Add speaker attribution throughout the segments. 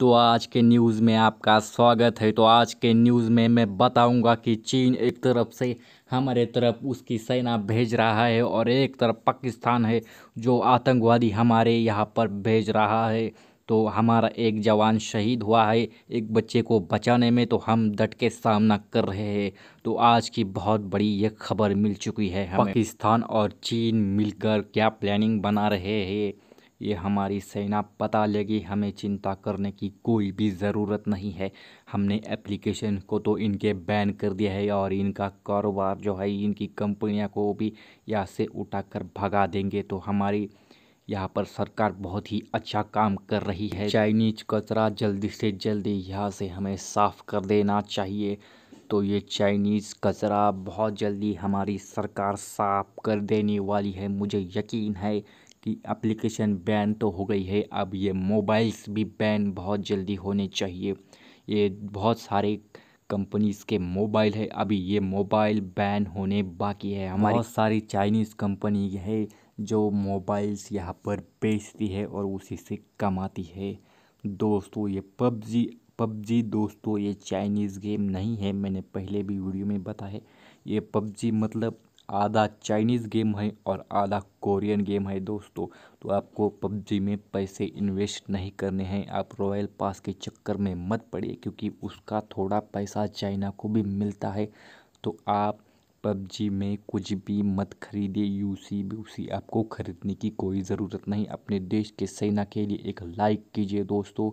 Speaker 1: दोस्तों आज के न्यूज़ में आपका स्वागत है तो आज के न्यूज़ में मैं बताऊंगा कि चीन एक तरफ से हमारे तरफ उसकी सेना भेज रहा है और एक तरफ पाकिस्तान है जो आतंकवादी हमारे यहाँ पर भेज रहा है तो हमारा एक जवान शहीद हुआ है एक बच्चे को बचाने में तो हम डट के सामना कर रहे हैं तो आज की बहुत बड़ी ये खबर मिल चुकी है हमें पाकिस्तान और चीन मिलकर क्या प्लानिंग बना रहे हैं ये हमारी सेना पता लगी हमें चिंता करने की कोई भी ज़रूरत नहीं है हमने एप्लीकेशन को तो इनके बैन कर दिया है और इनका कारोबार जो है इनकी कंपनियां को भी यहाँ से उठाकर भगा देंगे तो हमारी यहाँ पर सरकार बहुत ही अच्छा काम कर रही है चाइनीज कचरा जल्दी से जल्दी यहाँ से हमें साफ़ कर देना चाहिए तो ये चाइनीज़ कचरा बहुत जल्दी हमारी सरकार साफ कर देने वाली है मुझे यकीन है की एप्लीकेशन बैन तो हो गई है अब ये मोबाइल्स भी बैन बहुत जल्दी होने चाहिए ये बहुत सारे कंपनीज़ के मोबाइल है अभी ये मोबाइल बैन होने बाकी है हमारी बहुत सारी चाइनीज़ कंपनी है जो मोबाइल्स यहाँ पर बेचती है और उसी से कमाती है दोस्तों ये पबजी पबजी दोस्तों ये चाइनीज़ गेम नहीं है मैंने पहले भी वीडियो में बताया ये पबजी मतलब आधा चाइनीज़ गेम है और आधा कोरियन गेम है दोस्तों तो आपको पबजी में पैसे इन्वेस्ट नहीं करने हैं आप रॉयल पास के चक्कर में मत पड़िए क्योंकि उसका थोड़ा पैसा चाइना को भी मिलता है तो आप पबजी में कुछ भी मत खरीदिए यू सी बी उसी आपको ख़रीदने की कोई ज़रूरत नहीं अपने देश के सेना के लिए एक लाइक कीजिए दोस्तों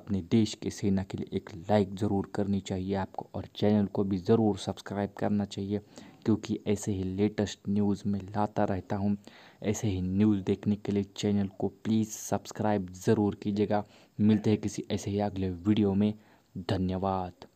Speaker 1: अपने देश के सेना के लिए एक लाइक ज़रूर करनी चाहिए आपको और चैनल को भी ज़रूर सब्सक्राइब करना चाहिए क्योंकि ऐसे ही लेटेस्ट न्यूज़ में लाता रहता हूँ ऐसे ही न्यूज़ देखने के लिए चैनल को प्लीज़ सब्सक्राइब ज़रूर कीजिएगा मिलते हैं किसी ऐसे ही अगले वीडियो में धन्यवाद